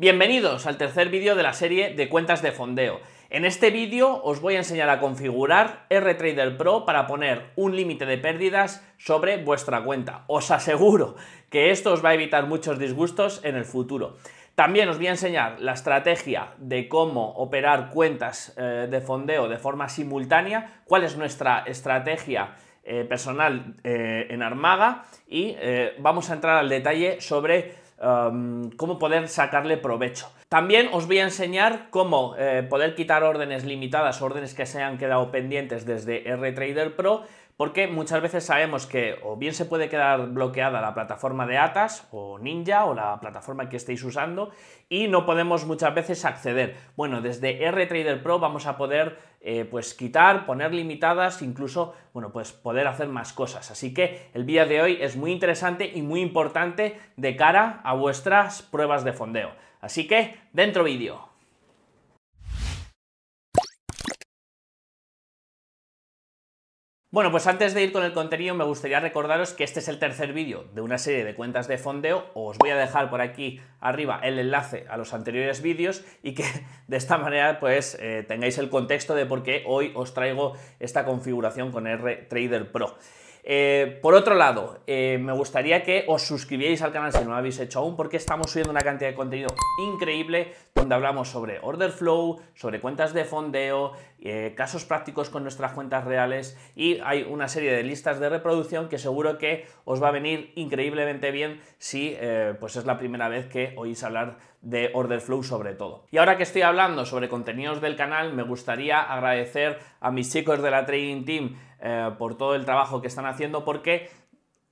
Bienvenidos al tercer vídeo de la serie de cuentas de fondeo. En este vídeo os voy a enseñar a configurar RTrader Pro para poner un límite de pérdidas sobre vuestra cuenta. Os aseguro que esto os va a evitar muchos disgustos en el futuro. También os voy a enseñar la estrategia de cómo operar cuentas eh, de fondeo de forma simultánea, cuál es nuestra estrategia eh, personal eh, en Armaga y vamos a entrar al detalle sobre Um, cómo poder sacarle provecho. También os voy a enseñar cómo eh, poder quitar órdenes limitadas, órdenes que se han quedado pendientes desde RTrader Pro, porque muchas veces sabemos que o bien se puede quedar bloqueada la plataforma de Atas o Ninja o la plataforma que estéis usando y no podemos muchas veces acceder. Bueno, desde RTrader Pro vamos a poder eh, pues quitar, poner limitadas, incluso bueno, pues poder hacer más cosas. Así que el día de hoy es muy interesante y muy importante de cara a vuestras pruebas de fondeo. Así que dentro vídeo. Bueno, pues antes de ir con el contenido me gustaría recordaros que este es el tercer vídeo de una serie de cuentas de fondeo. Os voy a dejar por aquí arriba el enlace a los anteriores vídeos y que de esta manera pues eh, tengáis el contexto de por qué hoy os traigo esta configuración con R Trader Pro. Eh, por otro lado, eh, me gustaría que os suscribierais al canal si no lo habéis hecho aún, porque estamos subiendo una cantidad de contenido increíble donde hablamos sobre order flow, sobre cuentas de fondeo, eh, casos prácticos con nuestras cuentas reales y hay una serie de listas de reproducción que seguro que os va a venir increíblemente bien si pues es la primera vez que oís hablar de order flow sobre todo. Y ahora que estoy hablando sobre contenidos del canal, me gustaría agradecer a mis chicos de la Trading Team eh, por todo el trabajo que están haciendo, porque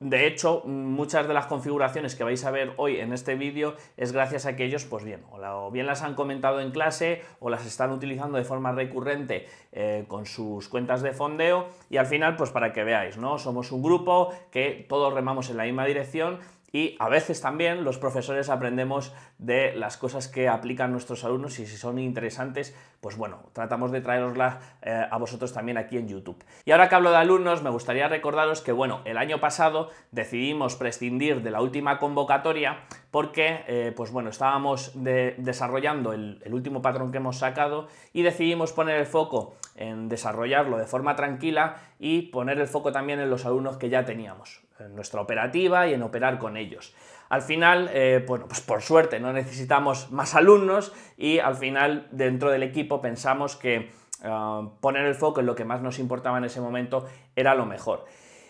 de hecho, muchas de las configuraciones que vais a ver hoy en este vídeo es gracias a que ellos, pues bien, o, bien las han comentado en clase o las están utilizando de forma recurrente eh, con sus cuentas de fondeo y al final, pues para que veáis, ¿no? Somos un grupo que todos remamos en la misma dirección y a veces también los profesores aprendemos de las cosas que aplican nuestros alumnos y si son interesantes, pues bueno, tratamos de traeroslas eh, a vosotros también aquí en YouTube. Y ahora que hablo de alumnos, me gustaría recordaros que bueno, el año pasado decidimos prescindir de la última convocatoria porque eh, pues bueno, estábamos desarrollando el último patrón que hemos sacado y decidimos poner el foco en desarrollarlo de forma tranquila y poner el foco también en los alumnos que ya teníamos en nuestra operativa y en operar con ellos. Al final, eh, bueno, pues por suerte no necesitamos más alumnos y al final dentro del equipo pensamos que eh, poner el foco en lo que más nos importaba en ese momento era lo mejor.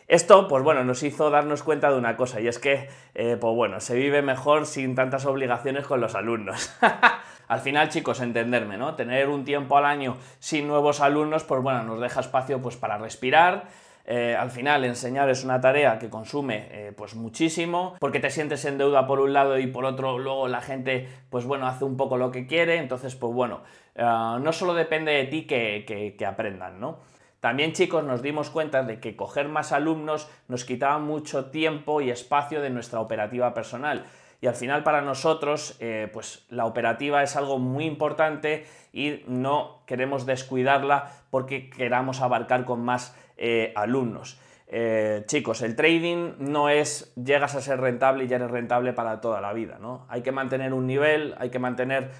Esto, pues bueno, nos hizo darnos cuenta de una cosa, y es que, eh, pues bueno, se vive mejor sin tantas obligaciones con los alumnos. al final, chicos, entenderme, ¿no? Tener un tiempo al año sin nuevos alumnos, pues bueno, nos deja espacio pues, para respirar, eh, al final, enseñar es una tarea que consume eh, pues muchísimo, porque te sientes en deuda por un lado y por otro luego la gente, pues bueno, hace un poco lo que quiere, entonces, pues bueno, eh, no solo depende de ti que, que aprendan, ¿no? También chicos nos dimos cuenta de que coger más alumnos nos quitaba mucho tiempo y espacio de nuestra operativa personal y al final para nosotros eh, pues la operativa es algo muy importante y no queremos descuidarla porque queramos abarcar con más eh, alumnos. Eh, chicos, el trading no es llegas a ser rentable y ya eres rentable para toda la vida, ¿no? Hay que mantener un nivel, hay que mantener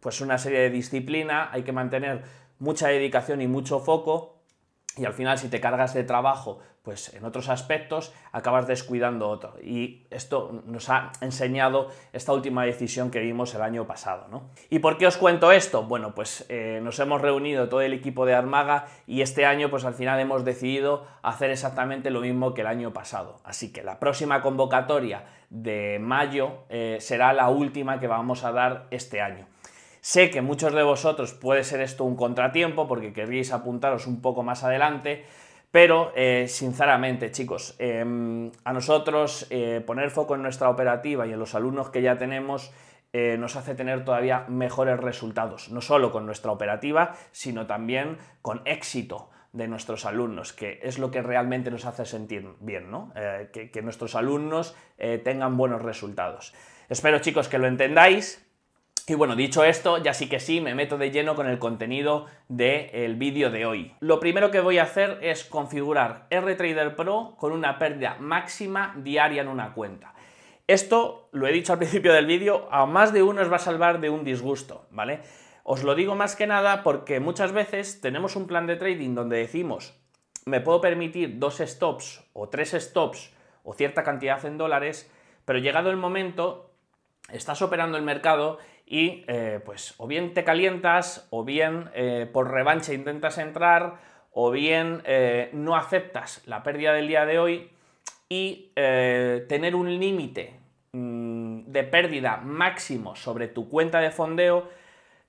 pues una serie de disciplina, hay que mantener mucha dedicación y mucho foco. Y al final, si te cargas de trabajo pues en otros aspectos acabas descuidando otro. Y esto nos ha enseñado esta última decisión que vimos el año pasado. ¿no? ¿Y por qué os cuento esto? Bueno, pues eh, nos hemos reunido todo el equipo de Armaga y este año pues al final hemos decidido hacer exactamente lo mismo que el año pasado. Así que la próxima convocatoria de mayo eh, será la última que vamos a dar este año. Sé que muchos de vosotros puede ser esto un contratiempo porque queríais apuntaros un poco más adelante, pero, eh, sinceramente, chicos, em, a nosotros eh, poner foco en nuestra operativa y en los alumnos que ya tenemos eh, nos hace tener todavía mejores resultados, no solo con nuestra operativa, sino también con éxito de nuestros alumnos, que es lo que realmente nos hace sentir bien, ¿no? que, nuestros alumnos tengan buenos resultados. Espero, chicos, que lo entendáis y bueno, dicho esto, ya sí que sí, me meto de lleno con el contenido del vídeo de hoy. Lo primero que voy a hacer es configurar RTrader Pro con una pérdida máxima diaria en una cuenta. Esto, lo he dicho al principio del vídeo, a más de uno os va a salvar de un disgusto, ¿vale? Os lo digo más que nada porque muchas veces tenemos un plan de trading donde decimos, me puedo permitir dos stops o tres stops o cierta cantidad en dólares, pero llegado el momento, estás operando el mercado y eh, pues o bien te calientas, o bien eh, por revancha intentas entrar, o bien eh, no aceptas la pérdida del día de hoy y tener un límite mm, de pérdida máximo sobre tu cuenta de fondeo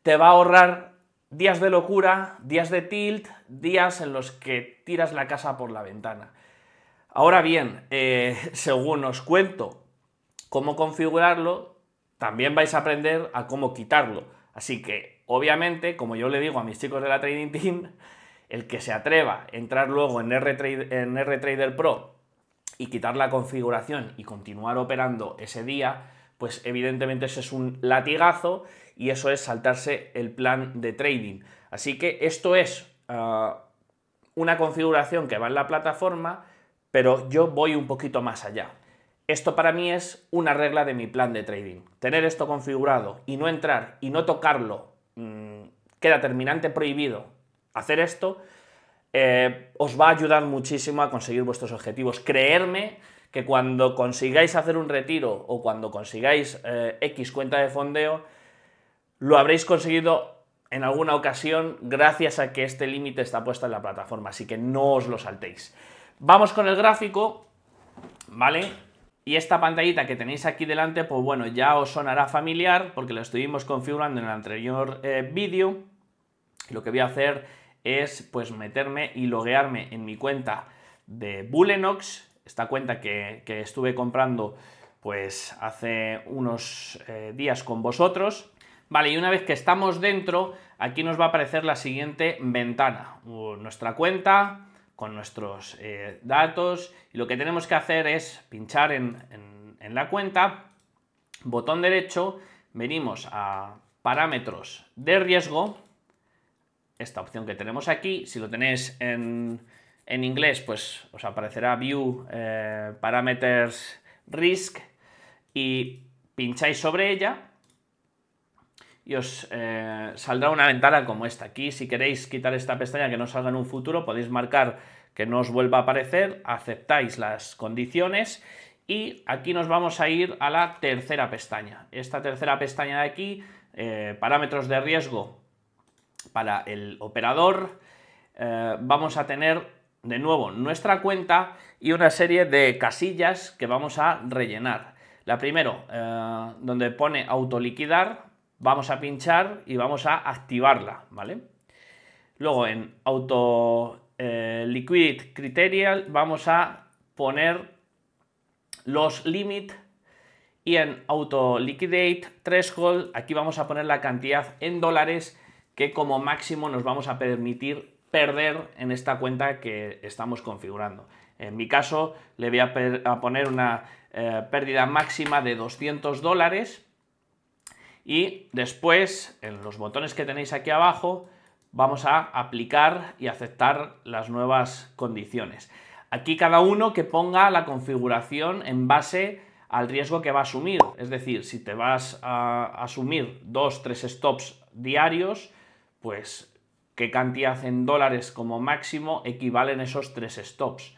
te va a ahorrar días de locura, días de tilt, días en los que tiras la casa por la ventana. Ahora bien, según os cuento cómo configurarlo, también vais a aprender a cómo quitarlo. Así que, obviamente, como yo le digo a mis chicos de la Trading Team, el que se atreva a entrar luego en, RTrader, Pro y quitar la configuración y continuar operando ese día, pues evidentemente ese es un latigazo y eso es saltarse el plan de trading. Así que esto es ah, una configuración que va en la plataforma, pero yo voy un poquito más allá. Esto para mí es una regla de mi plan de trading. Tener esto configurado y no entrar y no tocarlo mm, queda terminante prohibido. Hacer esto eh, os va a ayudar muchísimo a conseguir vuestros objetivos. Creerme que cuando consigáis hacer un retiro o cuando consigáis eh, X cuenta de fondeo, lo habréis conseguido en alguna ocasión gracias a que este límite está puesto en la plataforma, así que no os lo saltéis. Vamos con el gráfico, ¿vale? Y esta pantallita que tenéis aquí delante, pues bueno, ya os sonará familiar porque lo estuvimos configurando en el anterior eh, vídeo. Lo que voy a hacer es pues meterme y loguearme en mi cuenta de Bulenox, esta cuenta que, estuve comprando pues hace unos eh, días con vosotros. Vale, y una vez que estamos dentro, aquí nos va a aparecer la siguiente ventana. nuestra cuenta, con nuestros eh, datos y lo que tenemos que hacer es pinchar en, la cuenta, botón derecho, venimos a parámetros de riesgo, esta opción que tenemos aquí, si lo tenéis en, inglés, pues os aparecerá View eh, Parameters Risk y pincháis sobre ella y os eh, saldrá una ventana como esta. Aquí, si queréis quitar esta pestaña que no salga en un futuro, podéis marcar que no os vuelva a aparecer, aceptáis las condiciones y aquí nos vamos a ir a la tercera pestaña. Esta tercera pestaña de aquí, eh, parámetros de riesgo para el operador, eh, vamos a tener de nuevo nuestra cuenta y una serie de casillas que vamos a rellenar. La primero, donde pone autoliquidar, vamos a pinchar y vamos a activarla, ¿vale? Luego en Auto eh, Liquid criteria vamos a poner los limit y en Auto Liquidate Threshold aquí vamos a poner la cantidad en dólares que como máximo nos vamos a permitir perder en esta cuenta que estamos configurando. En mi caso le voy a, poner una eh, pérdida máxima de 200 dólares y después en los botones que tenéis aquí abajo vamos a aplicar y aceptar las nuevas condiciones. Aquí cada uno que ponga la configuración en base al riesgo que va a asumir. Es decir, si te vas a asumir dos, tres stops diarios, pues qué cantidad en dólares como máximo equivalen esos tres stops.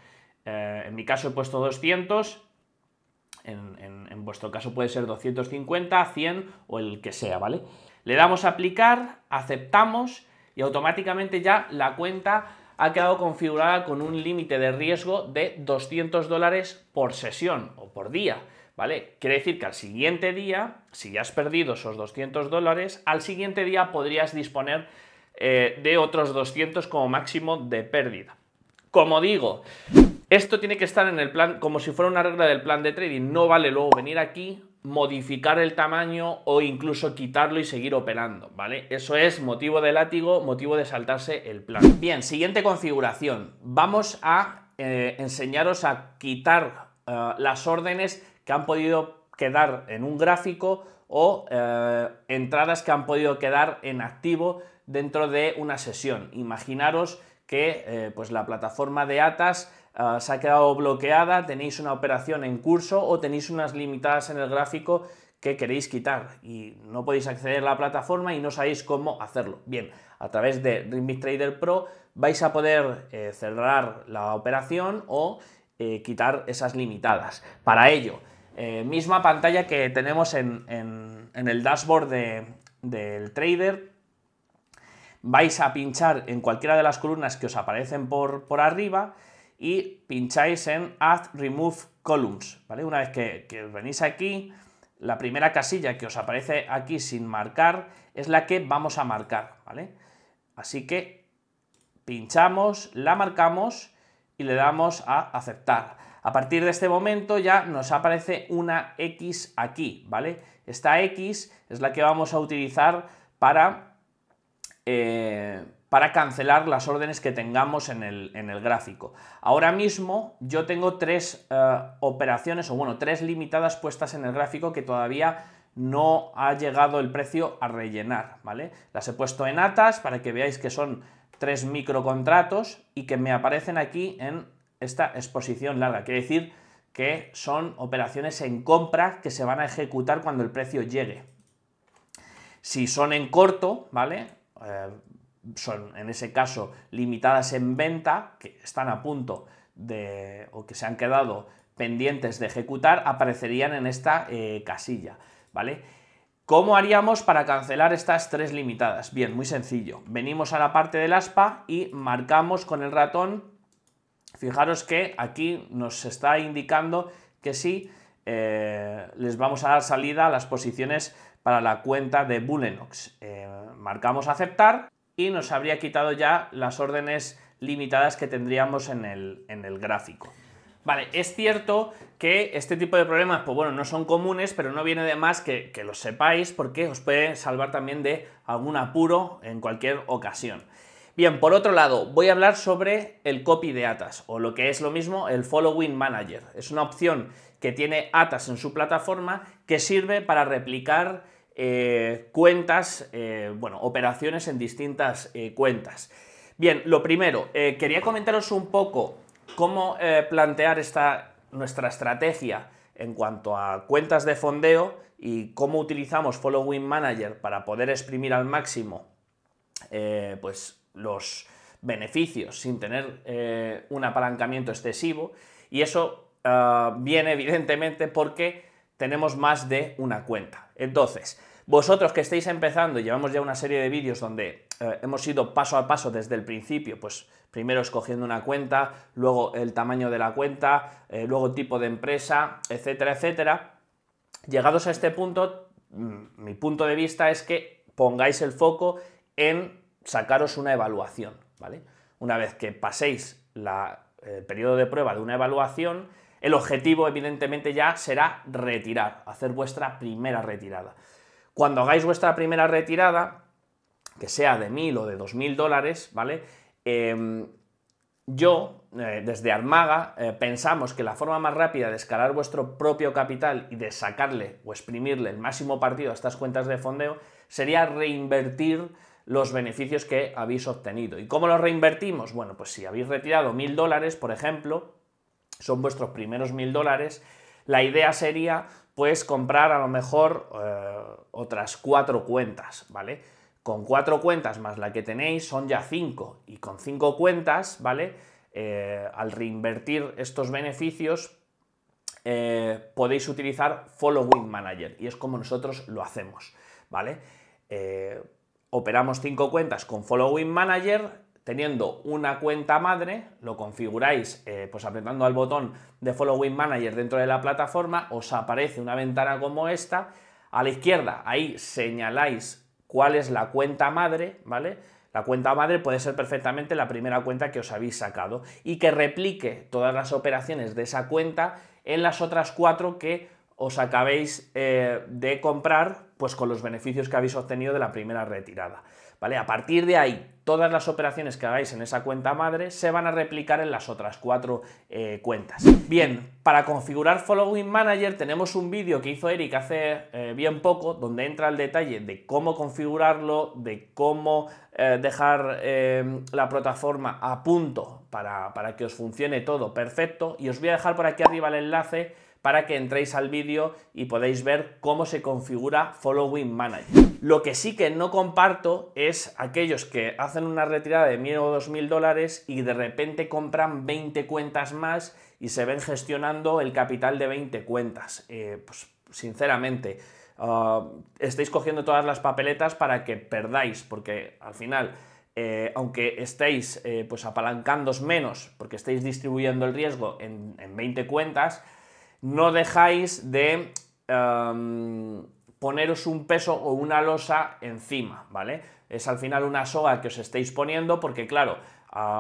Eh, en mi caso he puesto 200 en, vuestro caso puede ser 250, 100 o el que sea, ¿vale? Le damos a aplicar, aceptamos y automáticamente ya la cuenta ha quedado configurada con un límite de riesgo de 200 dólares por sesión o por día, ¿vale? Quiere decir que al siguiente día, si ya has perdido esos 200 dólares, al siguiente día podrías disponer eh, de otros 200 como máximo de pérdida. Como digo, esto tiene que estar en el plan, como si fuera una regla del plan de trading. No vale luego venir aquí, modificar el tamaño o incluso quitarlo y seguir operando, ¿vale? Eso es motivo de látigo, motivo de saltarse el plan. Bien, siguiente configuración. Vamos a eh, enseñaros a quitar eh, las órdenes que han podido quedar en un gráfico o eh, entradas que han podido quedar en activo dentro de una sesión. Imaginaros que pues la plataforma de ATAS Ah, se ha quedado bloqueada, tenéis una operación en curso o tenéis unas limitadas en el gráfico que queréis quitar y no podéis acceder a la plataforma y no sabéis cómo hacerlo. Bien, a través de Rhythmic Trader Pro vais a poder eh, cerrar la operación o eh, quitar esas limitadas. Para ello, eh, misma pantalla que tenemos en, el dashboard del trader, vais a pinchar en cualquiera de las columnas que os aparecen por arriba y pincháis en Add Remove Columns, ¿vale? Una vez que, venís aquí, la primera casilla que os aparece aquí sin marcar es la que vamos a marcar, ¿vale? Así que pinchamos, la marcamos y le damos a aceptar. A partir de este momento ya nos aparece una X aquí, ¿vale? Esta X es la que vamos a utilizar para eh, para cancelar las órdenes que tengamos en el, en el gráfico. Ahora mismo yo tengo tres eh, operaciones, o bueno, tres limitadas puestas en el gráfico que todavía no ha llegado el precio a rellenar, ¿vale? Las he puesto en atas para que veáis que son tres microcontratos y que me aparecen aquí en esta exposición larga. Quiere decir que son operaciones en compra que se van a ejecutar cuando el precio llegue. Si son en corto, ¿vale? Eh, son en ese caso limitadas en venta, que están a punto de o que se han quedado pendientes de ejecutar, aparecerían en esta eh, casilla, ¿vale? ¿Cómo haríamos para cancelar estas tres limitadas? Bien, muy sencillo. Venimos a la parte del aspa y marcamos con el ratón. Fijaros que aquí nos está indicando que sí, eh, les vamos a dar salida a las posiciones para la cuenta de Bullenox. Eh, marcamos aceptar y nos habría quitado ya las órdenes limitadas que tendríamos en el, gráfico. Vale, es cierto que este tipo de problemas, pues bueno, no son comunes, pero no viene de más que, que lo sepáis porque os puede salvar también de algún apuro en cualquier ocasión. Bien, por otro lado, voy a hablar sobre el copy de ATAS, o lo que es lo mismo, el Following Manager. Es una opción que tiene ATAS en su plataforma que sirve para replicar eh, cuentas, eh, bueno, operaciones en distintas eh, cuentas. Bien, lo primero, quería comentaros un poco cómo plantear esta, nuestra estrategia en cuanto a cuentas de fondeo y cómo utilizamos Following Manager para poder exprimir al máximo pues los beneficios sin tener un apalancamiento excesivo. Y eso ah, viene evidentemente porque tenemos más de una cuenta. Entonces, vosotros que estáis empezando, llevamos ya una serie de vídeos donde eh, hemos ido paso a paso desde el principio, pues primero escogiendo una cuenta, luego el tamaño de la cuenta, eh, luego tipo de empresa, etcétera, etcétera. Llegados a este punto, mm, mi punto de vista es que pongáis el foco en sacaros una evaluación, ¿vale? Una vez que paséis el periodo de prueba de una evaluación, el objetivo, evidentemente, ya será retirar, hacer vuestra primera retirada. Cuando hagáis vuestra primera retirada, que sea de 1.000 o de 2.000 dólares, ¿vale? Em, yo, eh, desde Armaga, eh, pensamos que la forma más rápida de escalar vuestro propio capital y de sacarle o exprimirle el máximo partido a estas cuentas de fondeo sería reinvertir los beneficios que habéis obtenido. ¿Y cómo los reinvertimos? Bueno, pues si habéis retirado 1.000 dólares, por ejemplo, son vuestros primeros mil dólares, la idea sería pues comprar a lo mejor eh, otras cuatro cuentas, ¿vale? Con cuatro cuentas más la que tenéis son ya cinco y con cinco cuentas, ¿vale? Eh, al reinvertir estos beneficios eh, podéis utilizar Following Manager y es como nosotros lo hacemos, ¿vale? operamos cinco cuentas con Following Manager teniendo una cuenta madre, lo configuráis eh, pues apretando al botón de Following Manager dentro de la plataforma, os aparece una ventana como esta, a la izquierda ahí señaláis cuál es la cuenta madre, ¿vale? La cuenta madre puede ser perfectamente la primera cuenta que os habéis sacado y que replique todas las operaciones de esa cuenta en las otras cuatro que os acabéis eh, de comprar pues con los beneficios que habéis obtenido de la primera retirada. ¿vale? A partir de ahí, todas las operaciones que hagáis en esa cuenta madre se van a replicar en las otras cuatro eh, cuentas. Bien, para configurar Following Manager tenemos un vídeo que hizo Eric hace eh, bien poco, donde entra el detalle de cómo configurarlo, de cómo eh, dejar em, la plataforma a punto para, para que os funcione todo perfecto. Y os voy a dejar por aquí arriba el enlace para que entréis al vídeo y podáis ver cómo se configura Following Manager. Lo que sí que no comparto es aquellos que hacen una retirada de 1.000 o 2.000 dólares y de repente compran 20 cuentas más y se ven gestionando el capital de 20 cuentas. Eh, pues, sinceramente, ah, estáis cogiendo todas las papeletas para que perdáis, porque al final... Eh, aunque estéis eh, pues apalancándos menos porque estáis distribuyendo el riesgo en, en 20 cuentas, no dejáis de em, poneros un peso o una losa encima, ¿vale? Es al final una soga que os estáis poniendo porque, claro,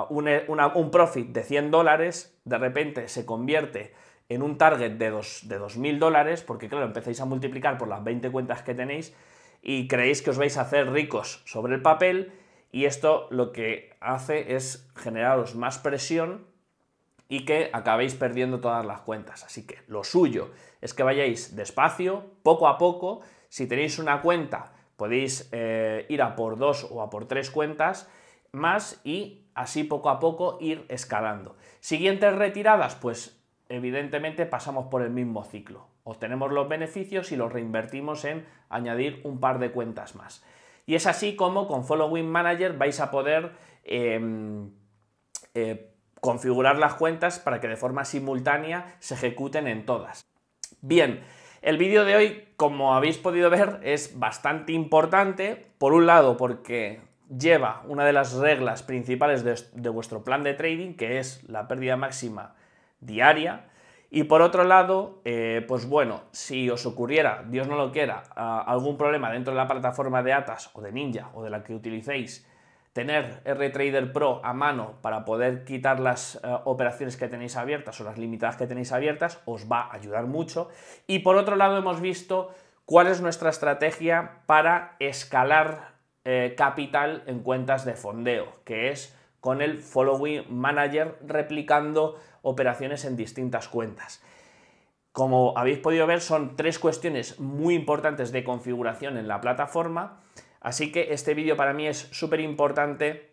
un, profit de 100 dólares de repente se convierte en un target de, dos, de 2.000 dólares porque, claro, empezáis a multiplicar por las 20 cuentas que tenéis y creéis que os vais a hacer ricos sobre el papel y esto lo que hace es generaros más presión y que acabéis perdiendo todas las cuentas. Así que lo suyo es que vayáis despacio, poco a poco. Si tenéis una cuenta, podéis eh, ir a por dos o a por tres cuentas más y así poco a poco ir escalando. Siguientes retiradas, pues evidentemente pasamos por el mismo ciclo. Obtenemos los beneficios y los reinvertimos en añadir un par de cuentas más. Y es así como con Following Manager vais a poder em, eh, configurar las cuentas para que de forma simultánea se ejecuten en todas. Bien, el vídeo de hoy, como habéis podido ver, es bastante importante, por un lado porque lleva una de las reglas principales de, vuestro plan de trading, que es la pérdida máxima diaria, y por otro lado, eh, pues bueno, si os ocurriera, Dios no lo quiera, ah, algún problema dentro de la plataforma de Atas o de Ninja o de la que utilicéis, tener RTrader Pro a mano para poder quitar las eh, operaciones que tenéis abiertas o las limitadas que tenéis abiertas os va a ayudar mucho. Y por otro lado hemos visto cuál es nuestra estrategia para escalar eh, capital en cuentas de fondeo, que es con el Following Manager replicando operaciones en distintas cuentas. Como habéis podido ver, son tres cuestiones muy importantes de configuración en la plataforma Así que este vídeo para mí es súper importante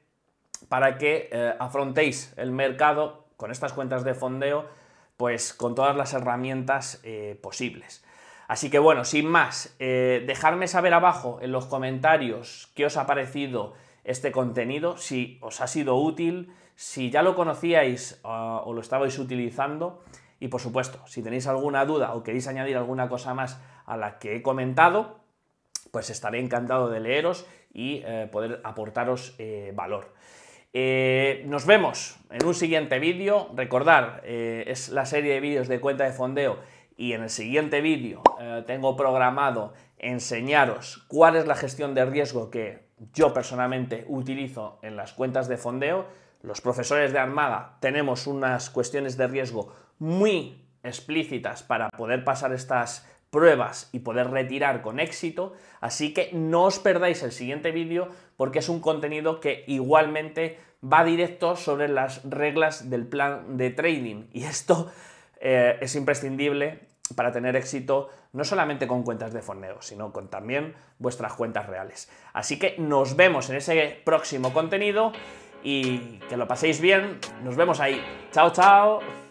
para que eh, afrontéis el mercado con estas cuentas de fondeo, pues con todas las herramientas eh, posibles. Así que bueno, sin más, eh, dejadme saber abajo en los comentarios qué os ha parecido este contenido, si os ha sido útil, si ya lo conocíais ah, o lo estabais utilizando. Y por supuesto, si tenéis alguna duda o queréis añadir alguna cosa más a la que he comentado, pues estaré encantado de leeros y eh, poder aportaros eh, valor. Eh, nos vemos en un siguiente vídeo. Recordar, es la serie de vídeos de cuenta de fondeo y en el siguiente vídeo tengo programado enseñaros cuál es la gestión de riesgo que yo personalmente utilizo en las cuentas de fondeo. Los profesores de Armada tenemos unas cuestiones de riesgo muy explícitas para poder pasar estas pruebas y poder retirar con éxito. Así que no os perdáis el siguiente vídeo porque es un contenido que igualmente va directo sobre las reglas del plan de trading. Y esto eh, es imprescindible para tener éxito no solamente con cuentas de forneo, sino con también vuestras cuentas reales. Así que nos vemos en ese próximo contenido y que lo paséis bien. Nos vemos ahí. Chao, chao.